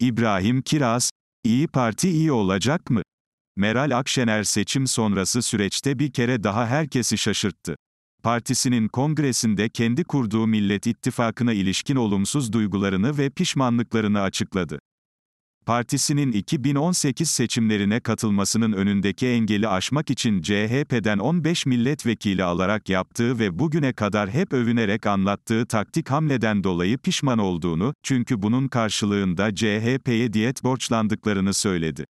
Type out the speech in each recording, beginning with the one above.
İbrahim Kiraz, İyi Parti iyi olacak mı? Meral Akşener seçim sonrası süreçte bir kere daha herkesi şaşırttı. Partisinin kongresinde kendi kurduğu Millet İttifakı'na ilişkin olumsuz duygularını ve pişmanlıklarını açıkladı. Partisinin 2018 seçimlerine katılmasının önündeki engeli aşmak için CHP'den 15 milletvekili alarak yaptığı ve bugüne kadar hep övünerek anlattığı taktik hamleden dolayı pişman olduğunu, çünkü bunun karşılığında CHP'ye diyet borçlandıklarını söyledi.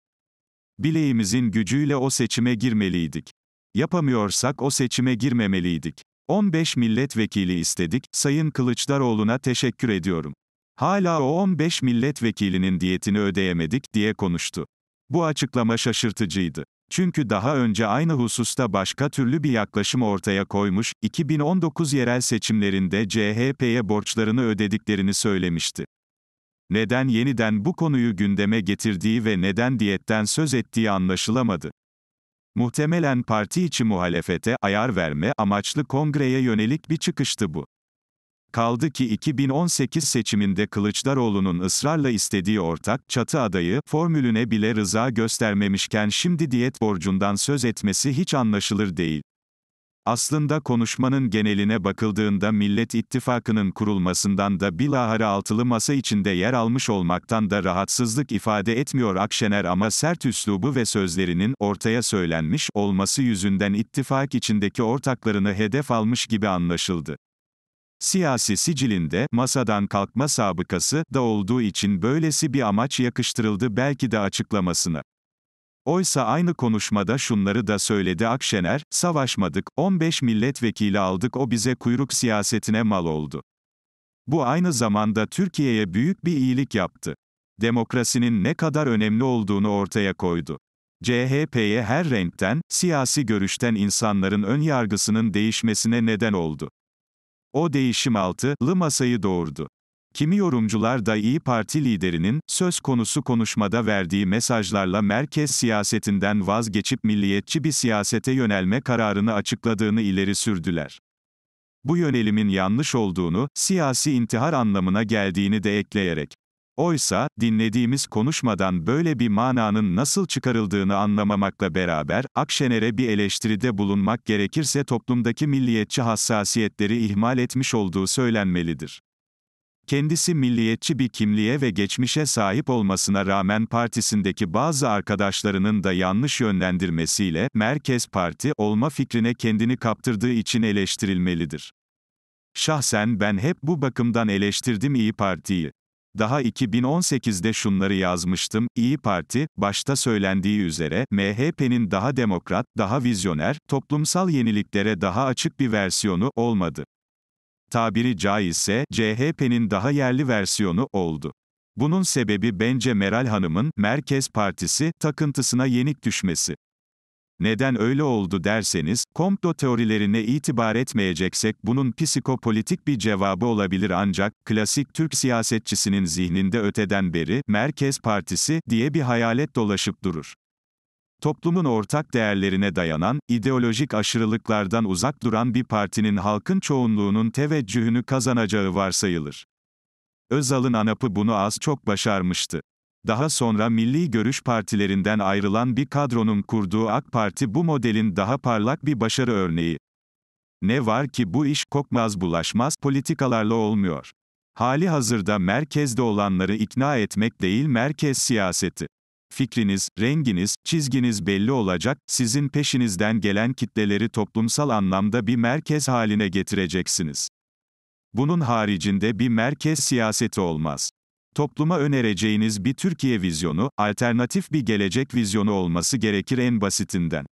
Bileğimizin gücüyle o seçime girmeliydik. Yapamıyorsak o seçime girmemeliydik. 15 milletvekili istedik, Sayın Kılıçdaroğlu'na teşekkür ediyorum. Hala o 15 milletvekilinin diyetini ödeyemedik diye konuştu. Bu açıklama şaşırtıcıydı. Çünkü daha önce aynı hususta başka türlü bir yaklaşım ortaya koymuş, 2019 yerel seçimlerinde CHP'ye borçlarını ödediklerini söylemişti. Neden yeniden bu konuyu gündeme getirdiği ve neden diyetten söz ettiği anlaşılamadı. Muhtemelen parti içi muhalefete ayar verme amaçlı kongreye yönelik bir çıkıştı bu. Kaldı ki 2018 seçiminde Kılıçdaroğlu'nun ısrarla istediği ortak çatı adayı formülüne bile rıza göstermemişken şimdi diyet borcundan söz etmesi hiç anlaşılır değil. Aslında konuşmanın geneline bakıldığında Millet İttifakı'nın kurulmasından da bilahare altılı masa içinde yer almış olmaktan da rahatsızlık ifade etmiyor Akşener ama sert üslubu ve sözlerinin ortaya söylenmiş olması yüzünden ittifak içindeki ortaklarını hedef almış gibi anlaşıldı. Siyasi sicilinde, masadan kalkma sabıkası, da olduğu için böylesi bir amaç yakıştırıldı belki de açıklamasını. Oysa aynı konuşmada şunları da söyledi Akşener, savaşmadık, 15 milletvekili aldık o bize kuyruk siyasetine mal oldu. Bu aynı zamanda Türkiye'ye büyük bir iyilik yaptı. Demokrasinin ne kadar önemli olduğunu ortaya koydu. CHP'ye her renkten, siyasi görüşten insanların ön yargısının değişmesine neden oldu. O değişim altılı masayı doğurdu. Kimi yorumcular da İyi Parti liderinin söz konusu konuşmada verdiği mesajlarla merkez siyasetinden vazgeçip milliyetçi bir siyasete yönelme kararını açıkladığını ileri sürdüler. Bu yönelimin yanlış olduğunu, siyasi intihar anlamına geldiğini de ekleyerek Oysa, dinlediğimiz konuşmadan böyle bir mananın nasıl çıkarıldığını anlamamakla beraber, Akşener'e bir eleştiride bulunmak gerekirse toplumdaki milliyetçi hassasiyetleri ihmal etmiş olduğu söylenmelidir. Kendisi milliyetçi bir kimliğe ve geçmişe sahip olmasına rağmen partisindeki bazı arkadaşlarının da yanlış yönlendirmesiyle Merkez Parti olma fikrine kendini kaptırdığı için eleştirilmelidir. Şahsen ben hep bu bakımdan eleştirdim İyi Parti'yi. Daha 2018'de şunları yazmıştım, İyi Parti, başta söylendiği üzere, MHP'nin daha demokrat, daha vizyoner, toplumsal yeniliklere daha açık bir versiyonu olmadı. Tabiri caizse, CHP'nin daha yerli versiyonu oldu. Bunun sebebi bence Meral Hanım'ın Merkez Partisi takıntısına yenik düşmesi. Neden öyle oldu derseniz, komplo teorilerine itibar etmeyeceksek bunun psikopolitik bir cevabı olabilir ancak, klasik Türk siyasetçisinin zihninde öteden beri, Merkez Partisi, diye bir hayalet dolaşıp durur toplumun ortak değerlerine dayanan, ideolojik aşırılıklardan uzak duran bir partinin halkın çoğunluğunun teveccühünü kazanacağı varsayılır. Özal'ın ANAP'ı bunu az çok başarmıştı. Daha sonra milli görüş partilerinden ayrılan bir kadronun kurduğu AK Parti bu modelin daha parlak bir başarı örneği. Ne var ki bu iş kokmaz bulaşmaz politikalarla olmuyor. Hali hazırda merkezde olanları ikna etmek değil merkez siyaseti. Fikriniz, renginiz, çizginiz belli olacak, sizin peşinizden gelen kitleleri toplumsal anlamda bir merkez haline getireceksiniz. Bunun haricinde bir merkez siyaseti olmaz topluma önereceğiniz bir Türkiye vizyonu, alternatif bir gelecek vizyonu olması gerekir en basitinden.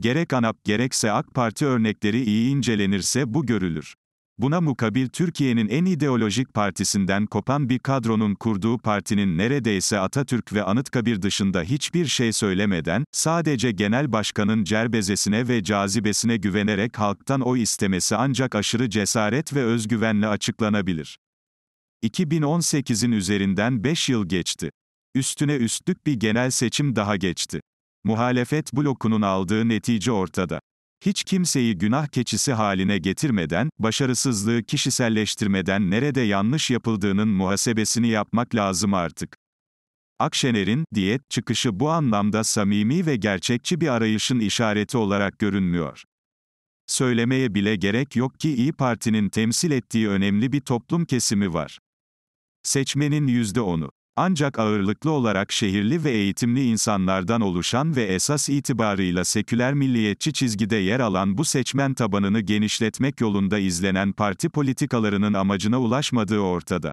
Gerek ANAP gerekse AK Parti örnekleri iyi incelenirse bu görülür. Buna mukabil Türkiye'nin en ideolojik partisinden kopan bir kadronun kurduğu partinin neredeyse Atatürk ve Anıtkabir dışında hiçbir şey söylemeden, sadece genel başkanın cerbezesine ve cazibesine güvenerek halktan oy istemesi ancak aşırı cesaret ve özgüvenle açıklanabilir. 2018'in üzerinden 5 yıl geçti. Üstüne üstlük bir genel seçim daha geçti. Muhalefet blokunun aldığı netice ortada. Hiç kimseyi günah keçisi haline getirmeden, başarısızlığı kişiselleştirmeden nerede yanlış yapıldığının muhasebesini yapmak lazım artık. Akşener'in diyet çıkışı bu anlamda samimi ve gerçekçi bir arayışın işareti olarak görünmüyor. Söylemeye bile gerek yok ki İyi Parti'nin temsil ettiği önemli bir toplum kesimi var. Seçmenin %10'u. Ancak ağırlıklı olarak şehirli ve eğitimli insanlardan oluşan ve esas itibarıyla seküler milliyetçi çizgide yer alan bu seçmen tabanını genişletmek yolunda izlenen parti politikalarının amacına ulaşmadığı ortada.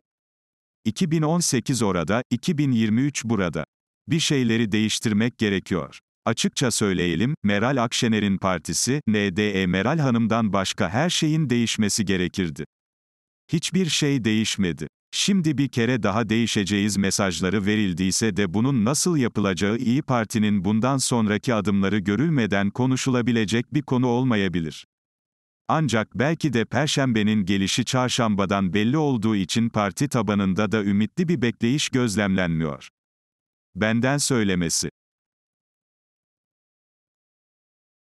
2018 orada, 2023 burada. Bir şeyleri değiştirmek gerekiyor. Açıkça söyleyelim, Meral Akşener'in partisi, NDE Meral Hanım'dan başka her şeyin değişmesi gerekirdi. Hiçbir şey değişmedi. Şimdi bir kere daha değişeceğiz mesajları verildiyse de bunun nasıl yapılacağı İyi Parti'nin bundan sonraki adımları görülmeden konuşulabilecek bir konu olmayabilir. Ancak belki de perşembenin gelişi çarşambadan belli olduğu için parti tabanında da ümitli bir bekleyiş gözlemlenmiyor. Benden söylemesi